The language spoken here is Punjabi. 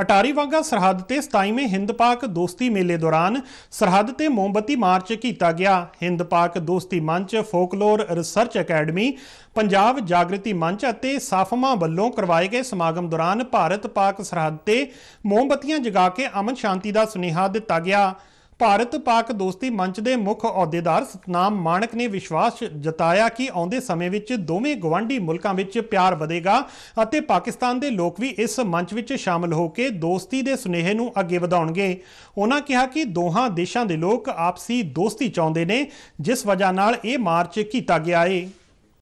ਅਟਾਰੀ ਵਾਂਗਾ ਸਰਹੱਦ ਤੇ 27ਵੇਂ ਹਿੰਦ-ਪਾਕ ਦੋਸਤੀ ਮੇਲੇ ਦੌਰਾਨ ਸਰਹੱਦ ਤੇ ਮੋਮਬਤੀ ਮਾਰਚ ਕੀਤਾ ਗਿਆ ਹਿੰਦ-ਪਾਕ ਦੋਸਤੀ ਮੰਚ ਫੋਕਲੋਰ ਰਿਸਰਚ ਅਕੈਡਮੀ ਪੰਜਾਬ ਜਾਗਰਤੀ ਮੰਚ ਅਤੇ ਸਾਫਮਾ ਵੱਲੋਂ ਕਰਵਾਏ ਗਏ ਸਮਾਗਮ ਦੌਰਾਨ ਭਾਰਤ-ਪਾਕ ਸਰਹੱਦ ਤੇ ਮੋਮਬਤੀਆਂ ਜਗਾ ਕੇ ਅਮਨ ਸ਼ਾਂਤੀ ਦਾ ਸੁਨੇਹਾ ਦਿੱਤਾ ਗਿਆ ਭਾਰਤ ਪਾਕ ਦੋਸਤੀ ਮੰਚ ਦੇ ਮੁੱਖ ਅਹੁਦੇਦਾਰ ਸਤਨਾਮ ਮਾਨਕ ਨੇ ਵਿਸ਼ਵਾਸ ਜਤਾਇਆ ਕਿ ਆਉਂਦੇ ਸਮੇਂ ਵਿੱਚ ਦੋਵੇਂ ਗਵਾਂਢੀ ਮੁਲਕਾਂ ਵਿੱਚ ਪਿਆਰ ਵਧੇਗਾ ਅਤੇ ਪਾਕਿਸਤਾਨ ਦੇ ਲੋਕ ਵੀ ਇਸ ਮੰਚ ਵਿੱਚ ਸ਼ਾਮਲ ਹੋ ਕੇ ਦੋਸਤੀ ਦੇ ਸੁਨੇਹੇ ਨੂੰ ਅੱਗੇ ਵਧਾਉਣਗੇ ਉਹਨਾਂ ਕਿਹਾ ਕਿ ਦੋਹਾਂ ਦੇਸ਼ਾਂ ਦੇ ਲੋਕ ਆਪਸੀ ਦੋਸਤੀ ਚਾਹੁੰਦੇ ਨੇ ਜਿਸ ਵਜ੍ਹਾ ਨਾਲ ਇਹ ਮਾਰਚ ਕੀਤਾ ਗਿਆ ਹੈ